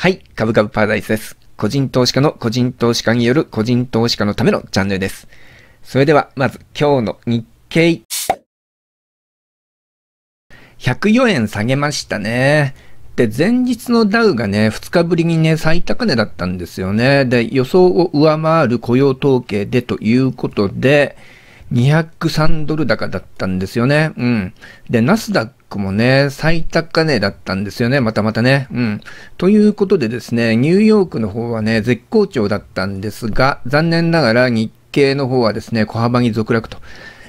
はい、株ブパラダイスです。個人投資家の個人投資家による個人投資家のためのチャンネルです。それでは、まず今日の日経。104円下げましたね。で、前日のダウがね、2日ぶりにね、最高値だったんですよね。で、予想を上回る雇用統計でということで、203ドル高だったんですよね。うん。で、ナスダックもね、最高値だったんですよね。またまたね。うん。ということでですね、ニューヨークの方はね、絶好調だったんですが、残念ながら日経の方はですね、小幅に続落と。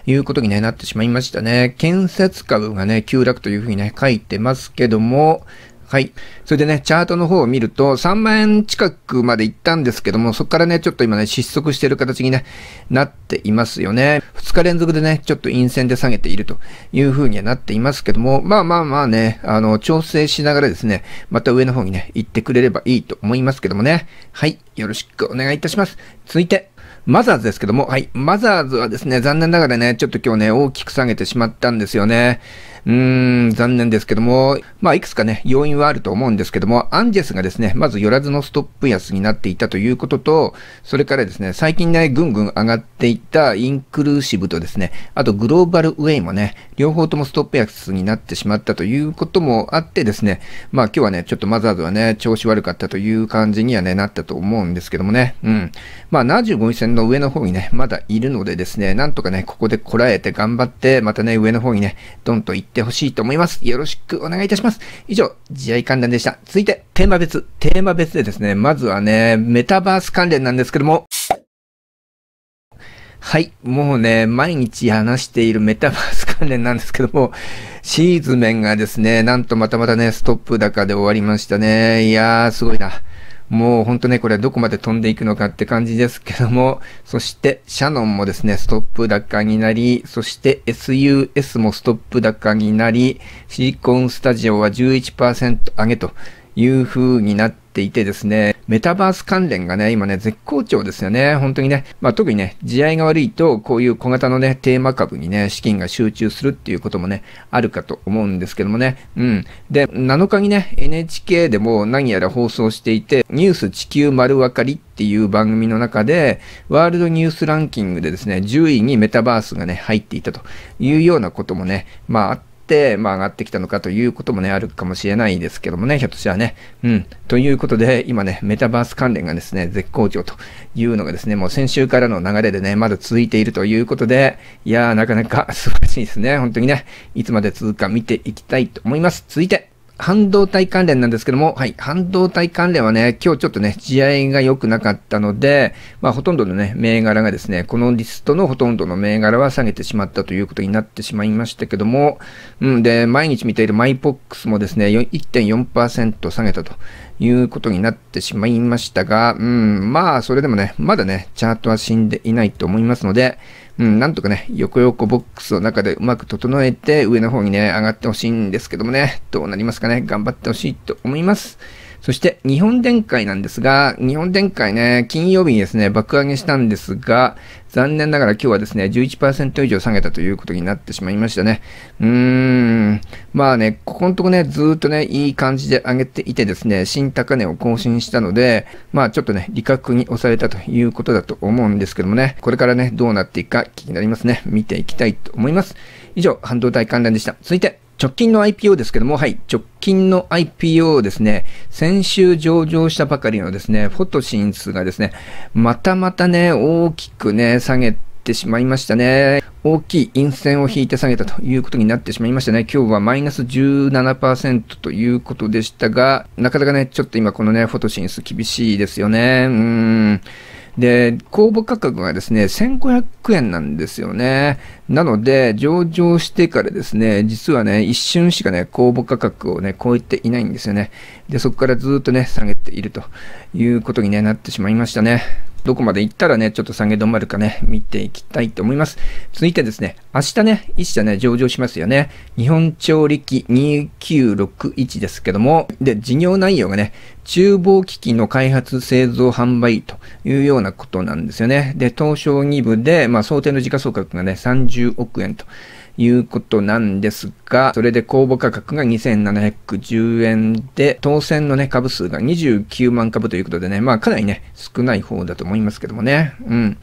いうことに、ね、なってしまいましたね。建設株がね、急落というふうにね、書いてますけども、はい。それでね、チャートの方を見ると、3万円近くまで行ったんですけども、そこからね、ちょっと今ね、失速してる形に、ね、なっていますよね。2日連続でね、ちょっと陰線で下げているという風にはなっていますけども、まあまあまあね、あの、調整しながらですね、また上の方にね、行ってくれればいいと思いますけどもね。はい。よろしくお願いいたします。続いて、マザーズですけども、はい。マザーズはですね、残念ながらね、ちょっと今日ね、大きく下げてしまったんですよね。うーん、残念ですけども、まあ、いくつかね、要因はあると思うんですけども、アンジェスがですね、まず寄らずのストップ安になっていたということと、それからですね、最近ね、ぐんぐん上がっていたインクルーシブとですね、あとグローバルウェイもね、両方ともストップ安になってしまったということもあってですね、まあ、今日はね、ちょっとマザーズはね、調子悪かったという感じにはね、なったと思うんですけどもね、うん。まあ、75日線の上の方にね、まだいるのでですね、なんとかね、ここでこらえて頑張って、またね、上の方にね、ドンと行ってってほしいと思います。よろしくお願いいたします。以上、試合観覧でした。続いて、テーマ別。テーマ別でですね、まずはね、メタバース関連なんですけども、はい。もうね、毎日話しているメタバース関連なんですけども、シーズメンがですね、なんとまたまたね、ストップ高で終わりましたね。いやー、すごいな。もうほんとね、これはどこまで飛んでいくのかって感じですけども、そしてシャノンもですね、ストップ高になり、そして SUS もストップ高になり、シリコンスタジオは11%上げという風になってていてですね、メタバース関連がね、今ね、絶好調ですよね。本当にね、まあ特にね、地合いが悪いと、こういう小型のね、テーマ株にね、資金が集中するっていうこともね、あるかと思うんですけどもね、うん。で、7日にね、NHK でも何やら放送していて、ニュース地球丸わかりっていう番組の中で、ワールドニュースランキングでですね、10位にメタバースがね、入っていたというようなこともね、まああっ、まあ、上がってきたのかということもね、あるかもしれないですけどもね、ひょっとしたらね。うん。ということで、今ね、メタバース関連がですね、絶好調というのがですね、もう先週からの流れでね、まだ続いているということで、いやー、なかなか素晴らしいですね。本当にね、いつまで続くか見ていきたいと思います。続いて、半導体関連なんですけども、はい、半導体関連はね、今日ちょっとね、試合が良くなかったので、まあ、ほとんどのね、銘柄がですね、このリストのほとんどの銘柄は下げてしまったということになってしまいましたけども、うんで、毎日見ているマイポックスもですね、1.4%下げたということになってしまいましたが、うん、まあ、それでもね、まだね、チャートは死んでいないと思いますので、うん、なんとかね、横横ボックスの中でうまく整えて、上の方にね、上がってほしいんですけどもね、どうなりますかね、頑張ってほしいと思います。そして日本電解なんですが、日本電解ね、金曜日にですね、爆上げしたんですが、残念ながら今日はですね、11%以上下げたということになってしまいましたね。うーん。まあね、ここのとこね、ずっとね、いい感じで上げていてですね、新高値を更新したので、まあちょっとね、利確に押されたということだと思うんですけどもね、これからね、どうなっていくか気になりますね。見ていきたいと思います。以上、半導体関連でした。続いて、直近の IPO ですけども、はい、直近の IPO ですね、先週上場したばかりのですね、フォトシンスがですね、またまたね、大きくね、下げてしまいましたね。大きい陰線を引いて下げたということになってしまいましたね。今日はマイナス17%ということでしたが、なかなかね、ちょっと今このね、フォトシンス厳しいですよね。うーん。で、公募価格がですね、1500円なんですよね。なので、上場してからですね、実はね、一瞬しかね、公募価格をね、超えていないんですよね。で、そこからずっとね、下げているということに、ね、なってしまいましたね。どこまで行ったらね、ちょっと下げ止まるかね、見ていきたいと思います。続いてですね、明日ね、一社ね、上場しますよね。日本調理器2961ですけども、で、事業内容がね、厨房機器の開発、製造、販売というようなことなんですよね。で、東証2部で、まあ、想定の時価総額がね、30億円と。いうことなんですが、それで公募価格が2710円で、当選のね、株数が29万株ということでね、まあかなりね、少ない方だと思いますけどもね。うん。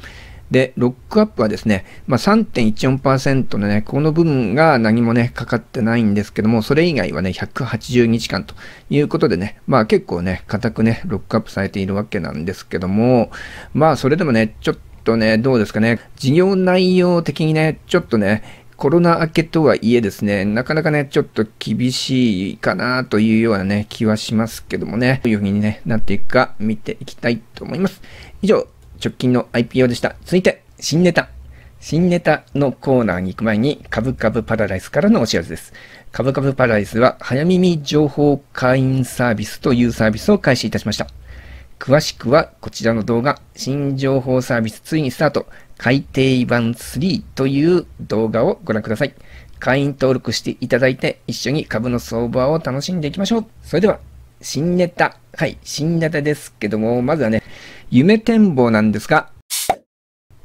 で、ロックアップはですね、まあ、3.14%のね、この部分が何もね、かかってないんですけども、それ以外はね、180日間ということでね、まあ結構ね、固くね、ロックアップされているわけなんですけども、まあそれでもね、ちょっとね、どうですかね、事業内容的にね、ちょっとね、コロナ明けとはいえですね、なかなかね、ちょっと厳しいかなというようなね、気はしますけどもね、どういう風に、ね、なっていくか見ていきたいと思います。以上、直近の IPO でした。続いて、新ネタ。新ネタのコーナーに行く前に、株ブパラダイスからのお知らせです。株ブパラダイスは、早耳情報会員サービスというサービスを開始いたしました。詳しくはこちらの動画、新情報サービスついにスタート、改定版3という動画をご覧ください。会員登録していただいて一緒に株の相場を楽しんでいきましょう。それでは、新ネタ。はい、新ネタですけども、まずはね、夢展望なんですが、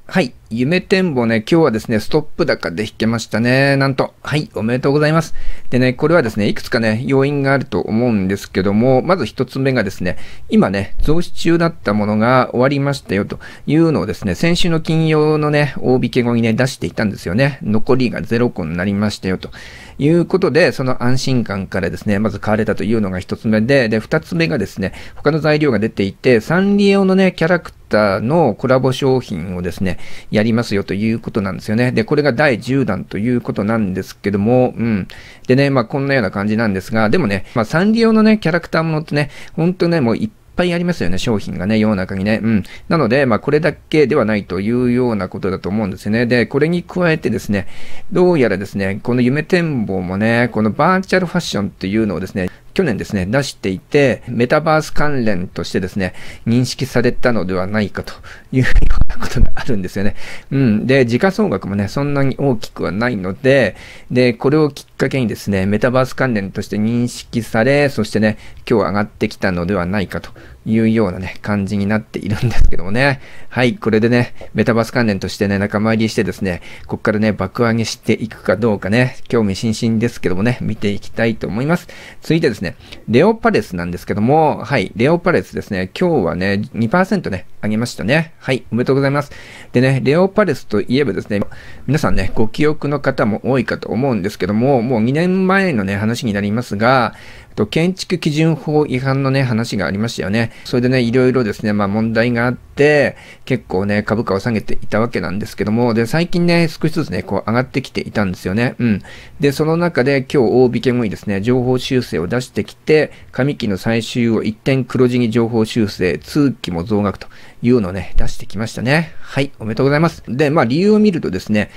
はい。夢展望ね、今日はですね、ストップ高で引けましたね。なんと。はい。おめでとうございます。でね、これはですね、いくつかね、要因があると思うんですけども、まず一つ目がですね、今ね、増資中だったものが終わりましたよというのをですね、先週の金曜のね、大引け後にね、出していたんですよね。残りが0個になりましたよということで、その安心感からですね、まず買われたというのが一つ目で、で、二つ目がですね、他の材料が出ていて、サンリエオのね、キャラクタのコラボ商品をですね、やりますよということなんですよね。で、これが第10弾ということなんですけども、うん。でね、まあこんなような感じなんですが、でもね、まあサンリオのね、キャラクターものってね、ほんとね、もういっぱいありますよね、商品がね、世の中にね。うん。なので、まあ、これだけではないというようなことだと思うんですよね。で、これに加えてですね、どうやらですね、この夢展望もね、このバーチャルファッションっていうのをですね、去年ですね、出していて、メタバース関連としてですね、認識されたのではないかというようなことがあるんですよね。うん。で、時価総額もね、そんなに大きくはないので、で、これをきっかけにですね、メタバース関連として認識され、そしてね、今日上がってきたのではないかというようなね、感じになっているんですけどもね。はい、これでね、メタバース関連としてね、仲間入りしてですね、こっからね、爆上げしていくかどうかね、興味津々ですけどもね、見ていきたいと思います。続いてですね、レオパレスなんですけども、はい、レオパレスですね、今日はね、2%ね、あげましたね。はい、おめでとうございます。でね、レオパレスといえばですね、皆さんね、ご記憶の方も多いかと思うんですけども、もう2年前のね、話になりますが、と建築基準法違反のね、話がありましたよね。それでね、いろいろですね、まあ問題があって、結構ね、株価を下げていたわけなんですけども、で、最近ね、少しずつね、こう上がってきていたんですよね。うん。で、その中で今日大引けいいですね、情報修正を出してきて、上期の最終を一点黒字に情報修正、通期も増額と。いうのをね、出してきましたね。はい、おめでとうございます。で、まあ理由を見るとですね、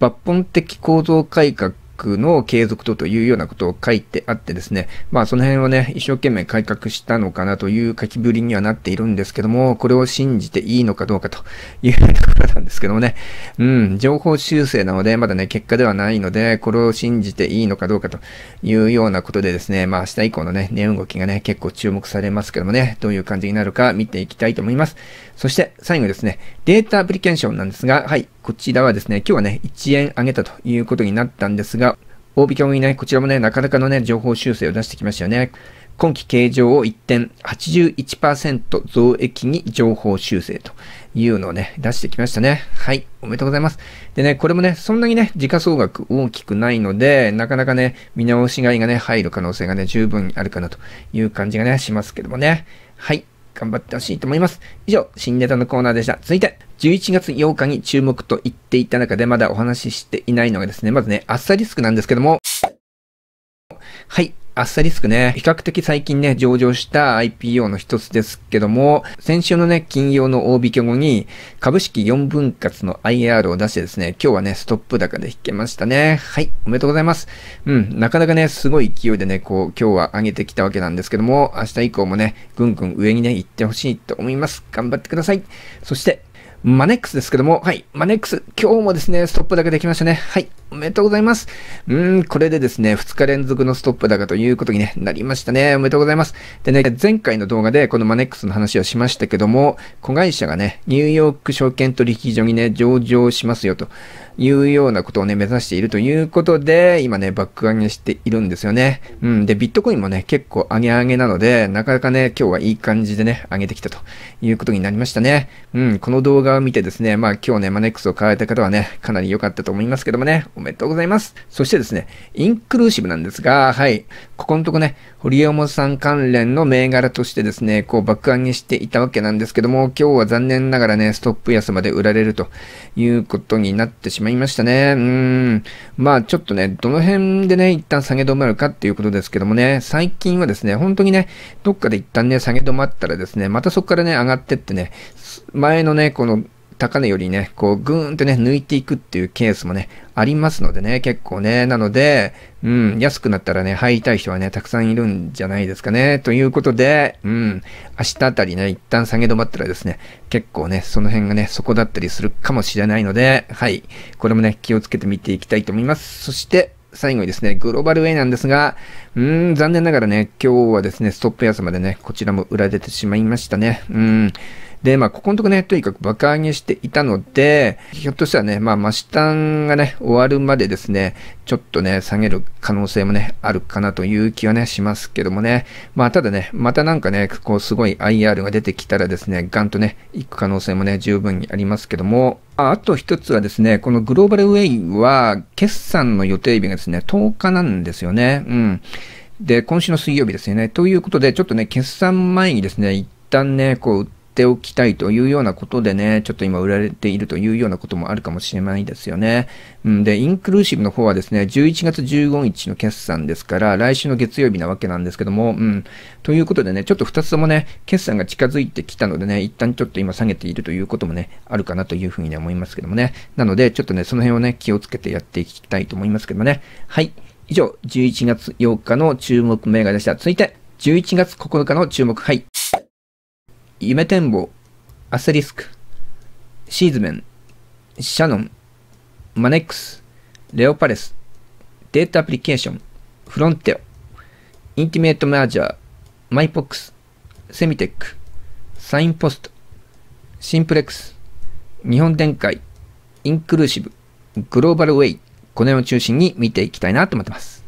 抜本的構造改革クの継続とというようなことを書いてあってですね、まあその辺をね、一生懸命改革したのかなという書きぶりにはなっているんですけども、これを信じていいのかどうかというところなんですけどもね、うん、情報修正なので、まだね、結果ではないので、これを信じていいのかどうかというようなことでですね、まあ明日以降のね、値動きがね、結構注目されますけどもね、どういう感じになるか見ていきたいと思います。そして最後ですね、データアプリケーションなんですが、はい、こちらはですね、今日はね、1円上げたということになったんですが、大引きにね、こちらもね、なかなかのね、情報修正を出してきましたよね。今期計上を一点81%増益に情報修正というのをね、出してきましたね。はい、おめでとうございます。でね、これもね、そんなにね、時価総額大きくないので、なかなかね、見直し買いがね、入る可能性がね、十分あるかなという感じがね、しますけどもね。はい。頑張ってほしいと思います。以上、新ネタのコーナーでした。続いて、11月8日に注目と言っていた中でまだお話ししていないのがですね、まずね、アッさリスクなんですけども、はい、アッサリスクね、比較的最近ね、上場した IPO の一つですけども、先週のね、金曜の大引け後に、株式4分割の IR を出してですね、今日はね、ストップ高で引けましたね。はい、おめでとうございます。うん、なかなかね、すごい勢いでね、こう、今日は上げてきたわけなんですけども、明日以降もね、ぐんぐん上にね、行ってほしいと思います。頑張ってください。そして、マネックスですけども、はい、マネックス、今日もですね、ストップ高できましたね。はい、おめでとうございます。うーん、これでですね、2日連続のストップ高ということに、ね、なりましたね。おめでとうございます。でね、前回の動画でこのマネックスの話をしましたけども、子会社がね、ニューヨーク証券取引所にね、上場しますよというようなことをね、目指しているということで、今ね、バック上げしているんですよね。うん、で、ビットコインもね、結構上げ上げなので、なかなかね、今日はいい感じでね、上げてきたということになりましたね。うん、この動画画を見てですね、まあ今日ね、マネックスを買われた方はね、かなり良かったと思いますけどもね、おめでとうございます。そしてですね、インクルーシブなんですが、はい、ここのとこね、堀江さん関連の銘柄としてですね、こう爆上げしていたわけなんですけども、今日は残念ながらね、ストップ安まで売られるということになってしまいましたね。うん。まあちょっとね、どの辺でね、一旦下げ止まるかっていうことですけどもね、最近はですね、本当にね、どっかで一旦ね、下げ止まったらですね、またそこからね、上がってってね、前のね、この高値よりね、こう、ぐーんとね、抜いていくっていうケースもね、ありますのでね、結構ね。なので、うん、安くなったらね、入りたい人はね、たくさんいるんじゃないですかね。ということで、うん、明日あたりね、一旦下げ止まったらですね、結構ね、その辺がね、そこだったりするかもしれないので、はい。これもね、気をつけて見ていきたいと思います。そして、最後にですね、グローバルウェイなんですが、うーん、残念ながらね、今日はですね、ストップ安までね、こちらも売られてしまいましたね。うん。で、まあ、ここのとこね、とにかく爆上げしていたので、ひょっとしたらね、まあ、マシタンがね、終わるまでですね、ちょっとね、下げる可能性もね、あるかなという気はね、しますけどもね。まあ、ただね、またなんかね、こう、すごい IR が出てきたらですね、ガンとね、行く可能性もね、十分にありますけども、あと一つはですね、このグローバルウェイは、決算の予定日がですね、10日なんですよね。うん。で、今週の水曜日ですよね。ということで、ちょっとね、決算前にですね、一旦ね、こう、売っっておきたいというようなことでね、ちょっと今売られているというようなこともあるかもしれないですよね。うん、で、インクルーシブの方はですね、11月15日の決算ですから、来週の月曜日なわけなんですけども、うん、ということでね、ちょっと2つともね、決算が近づいてきたのでね、一旦ちょっと今下げているということもね、あるかなというふうに、ね、思いますけどもね。なので、ちょっとね、その辺をね、気をつけてやっていきたいと思いますけどもね。はい。以上、11月8日の注目銘柄でした。続いて、11月9日の注目、はい。夢展望、アスリスク、シーズメン、シャノン、マネックス、レオパレス、データアプリケーション、フロンテオ、インティメートマージャー、マイポックス、セミテック、サインポスト、シンプレックス、日本電解、インクルーシブ、グローバルウェイ、この辺を中心に見ていきたいなと思ってます。